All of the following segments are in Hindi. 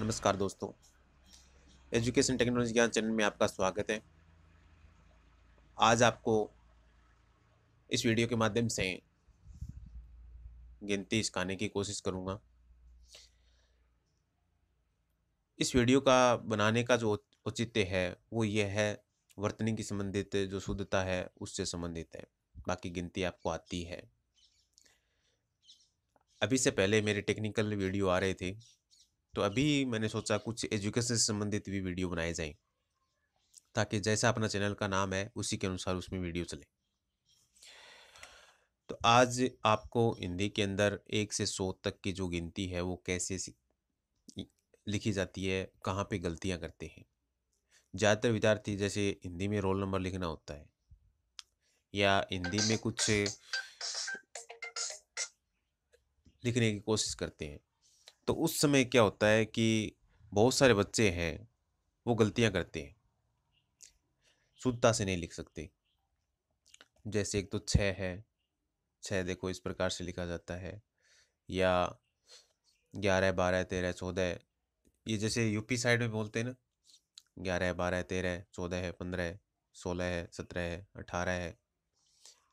नमस्कार दोस्तों एजुकेशन टेक्नोलॉजी ज्ञान चैनल में आपका स्वागत है आज आपको इस वीडियो के माध्यम से गिनती सिखाने की कोशिश करूंगा इस वीडियो का बनाने का जो औचित्य है वो ये है वर्तनी की संबंधित जो शुद्धता है उससे संबंधित है बाकी गिनती आपको आती है अभी से पहले मेरे टेक्निकल वीडियो आ रहे थे तो अभी मैंने सोचा कुछ एजुकेशन से संबंधित भी वीडियो बनाए जाएं ताकि जैसा अपना चैनल का नाम है उसी के अनुसार उसमें वीडियो चले तो आज आपको हिंदी के अंदर एक से सौ तक की जो गिनती है वो कैसे लिखी जाती है कहाँ पे गलतियाँ करते हैं ज़्यादातर विद्यार्थी जैसे हिंदी में रोल नंबर लिखना होता है या हिंदी में कुछ लिखने की कोशिश करते हैं तो उस समय क्या होता है कि बहुत सारे बच्चे हैं वो गलतियां करते हैं शुद्धता से नहीं लिख सकते जैसे एक तो छः है छः देखो इस प्रकार से लिखा जाता है या ग्यारह बारह तेरह चौदह ये जैसे यूपी साइड में बोलते हैं ना ग्यारह बारह तेरह चौदह है पंद्रह सोलह है सत्रह है अठारह है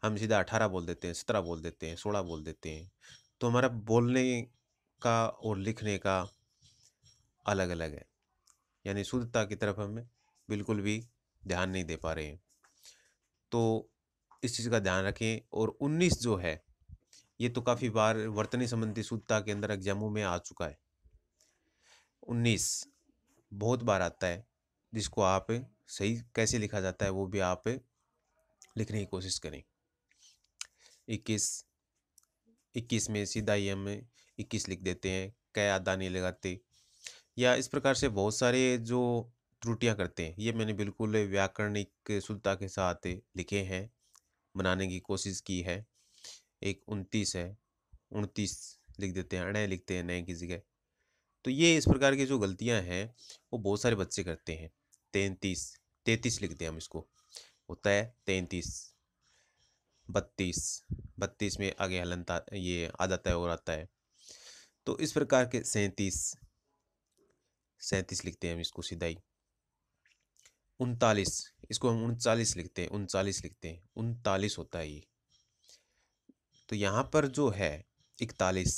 हम सीधा अठारह बोल देते हैं सत्रह बोल देते हैं सोलह बोल देते हैं तो हमारा बोलने का और लिखने का अलग अलग है यानी शुद्धता की तरफ हमें बिल्कुल भी ध्यान नहीं दे पा रहे हैं तो इस चीज़ का ध्यान रखें और 19 जो है ये तो काफ़ी बार वर्तनी संबंधी शुद्धता के अंदर एग्जामों में आ चुका है 19 बहुत बार आता है जिसको आप सही कैसे लिखा जाता है वो भी आप लिखने की कोशिश करें इक्कीस इक्कीस में सीधा ही हमें इक्कीस लिख देते हैं कै आधा नहीं लगाते या इस प्रकार से बहुत सारे जो त्रुटियां करते हैं ये मैंने बिल्कुल व्याकरणिक शुद्धता के साथ लिखे हैं बनाने की कोशिश की है एक उनतीस है उनतीस लिख देते हैं अणय लिखते हैं नए की जगह तो ये इस प्रकार की जो गलतियां हैं वो बहुत सारे बच्चे करते हैं तैंतीस तैंतीस लिखते हैं हम इसको होता है तैंतीस बत्तीस बत्तीस में आगे हलनता ये आ जाता है और आता है तो इस प्रकार के सैंतीस सैंतीस लिखते हैं हम इसको सीधा ही उनतालीस इसको हम उनचालीस लिखते हैं उनचालीस लिखते हैं उनतालीस होता है ये तो यहाँ पर जो है इकतालीस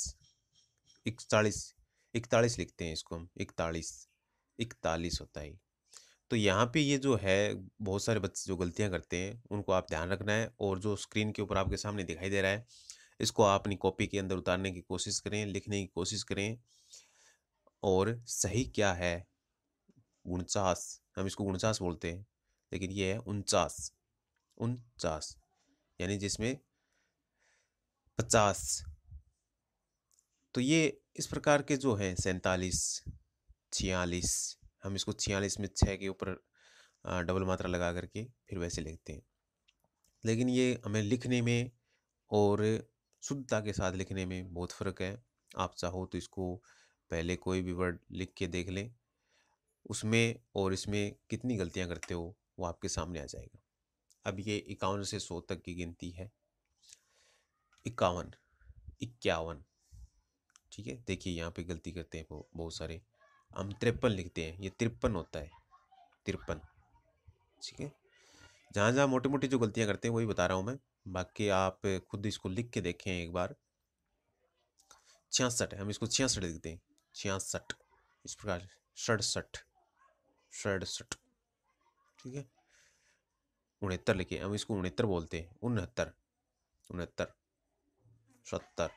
इकतालीस इकतालीस लिखते हैं इसको हम इकतालीस इकतालीस होता है तो यहाँ पे ये जो है बहुत सारे बच्चे जो गलतियाँ करते हैं उनको आप ध्यान रखना है और जो स्क्रीन के ऊपर आपके सामने दिखाई दे रहा है इसको आप अपनी कॉपी के अंदर उतारने की कोशिश करें लिखने की कोशिश करें और सही क्या है उनचास हम इसको उनचास बोलते हैं लेकिन ये है उनचास उनचास यानी जिसमें पचास तो ये इस प्रकार के जो हैं सैंतालीस छियालीस हम इसको छियालीस में छः के ऊपर डबल मात्रा लगा करके फिर वैसे लिखते हैं लेकिन ये हमें लिखने में और शुद्धता के साथ लिखने में बहुत फ़र्क है आप चाहो तो इसको पहले कोई भी वर्ड लिख के देख लें उसमें और इसमें कितनी गलतियां करते हो वो आपके सामने आ जाएगा अब ये इक्यावन से सौ तक की गिनती है इक्यावन इक्यावन ठीक है देखिए यहाँ पे गलती करते हैं बहुत सारे हम तिरपन लिखते हैं ये तिरपन होता है तिरपन ठीक है जहाँ जहाँ मोटी मोटी जो गलतियाँ करते हैं वही बता रहा हूँ मैं बाकी आप खुद इसको लिख के देखें एक बार छियासठ हम इसको छियासठ लिखते हैं छियासठ इस प्रकार सड़सठ सड़सठ ठीक है उनहत्तर लिखे हम इसको उनहत्तर बोलते हैं उनहत्तर उनहत्तर सत्तर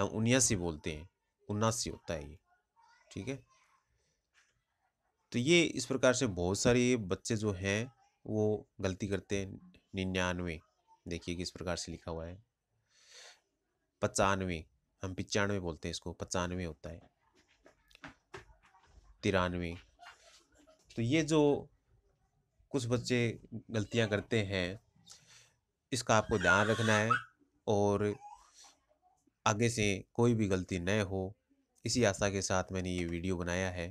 हम उन्यासी बोलते हैं उन्नासी होता है ये ठीक है तो ये इस प्रकार से बहुत सारे बच्चे जो हैं वो गलती करते हैं निन्यानवे देखिए किस प्रकार से लिखा हुआ है पचानवे हम पचानवे बोलते हैं इसको पचानवे होता है तिरानवे तो ये जो कुछ बच्चे गलतियां करते हैं इसका आपको ध्यान रखना है और आगे से कोई भी गलती न हो इसी आशा के साथ मैंने ये वीडियो बनाया है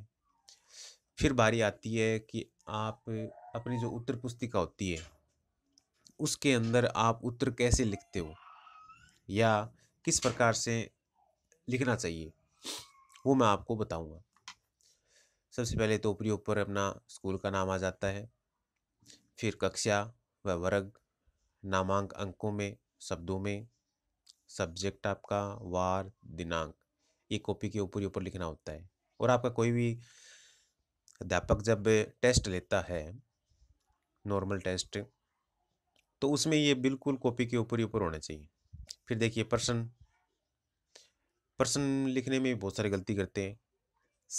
फिर बारी आती है कि आप अपनी जो उत्तर पुस्तिका होती है उसके अंदर आप उत्तर कैसे लिखते हो या किस प्रकार से लिखना चाहिए वो मैं आपको बताऊंगा सबसे पहले तो ऊपरी ऊपर अपना स्कूल का नाम आ जाता है फिर कक्षा व वर्ग नामांक अंकों में शब्दों में सब्जेक्ट आपका वार दिनांक ये कॉपी के ऊपरी ऊपर लिखना होता है और आपका कोई भी अध्यापक जब टेस्ट लेता है नॉर्मल टेस्ट तो उसमें ये बिल्कुल कॉपी के ऊपर ही ऊपर होना चाहिए फिर देखिए पर्सन पर्सन लिखने में बहुत सारे गलती करते हैं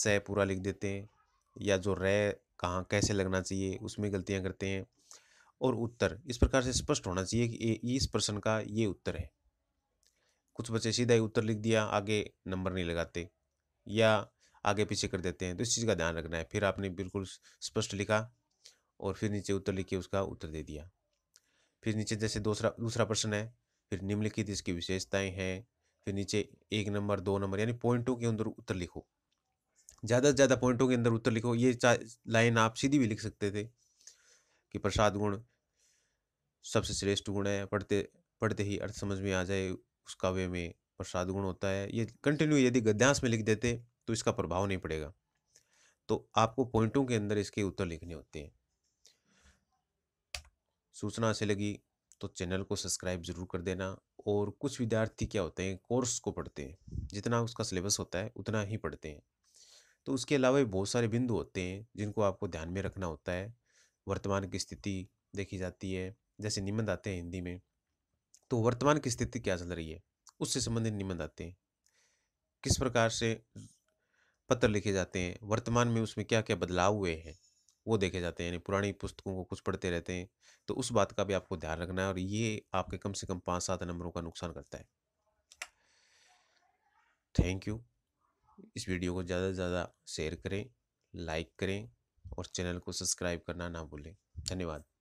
स पूरा लिख देते हैं या जो रह कहाँ कैसे लगना चाहिए उसमें गलतियाँ करते हैं और उत्तर इस प्रकार से स्पष्ट होना चाहिए कि इस प्रश्न का ये उत्तर है कुछ बच्चे सीधा ही उत्तर लिख दिया आगे नंबर नहीं लगाते या आगे पीछे कर देते हैं तो इस चीज़ का ध्यान रखना है फिर आपने बिल्कुल स्पष्ट लिखा और फिर नीचे उत्तर लिख के उसका उत्तर दे दिया फिर नीचे जैसे दूसरा दूसरा प्रश्न है फिर निम्नलिखित इसकी विशेषताएं हैं फिर नीचे एक नंबर दो नंबर यानी पॉइंटों के अंदर उत्तर लिखो ज़्यादा से ज़्यादा पॉइंटों के अंदर उत्तर लिखो ये लाइन आप सीधी भी लिख सकते थे कि प्रसाद गुण सबसे श्रेष्ठ गुण है पढ़ते पढ़ते ही अर्थ समझ में आ जाए उस काव्य में प्रसाद गुण होता है ये कंटिन्यू यदि गद्यांश में लिख देते तो इसका प्रभाव नहीं पड़ेगा तो आपको पॉइंटों के अंदर इसके उत्तर लिखने होते हैं सूचना अच्छी लगी तो चैनल को सब्सक्राइब ज़रूर कर देना और कुछ विद्यार्थी क्या होते हैं कोर्स को पढ़ते हैं जितना उसका सिलेबस होता है उतना ही पढ़ते हैं तो उसके अलावा भी बहुत सारे बिंदु होते हैं जिनको आपको ध्यान में रखना होता है वर्तमान की स्थिति देखी जाती है जैसे निबंध आते हैं हिंदी में तो वर्तमान की स्थिति क्या चल रही है उससे संबंधित निबंध आते हैं किस प्रकार से पत्र लिखे जाते हैं वर्तमान में उसमें क्या क्या बदलाव हुए हैं वो देखे जाते हैं यानी पुरानी पुस्तकों को कुछ पढ़ते रहते हैं तो उस बात का भी आपको ध्यान रखना है और ये आपके कम से कम पाँच सात नंबरों का नुकसान करता है थैंक यू इस वीडियो को ज़्यादा से ज़्यादा शेयर करें लाइक करें और चैनल को सब्सक्राइब करना ना भूलें धन्यवाद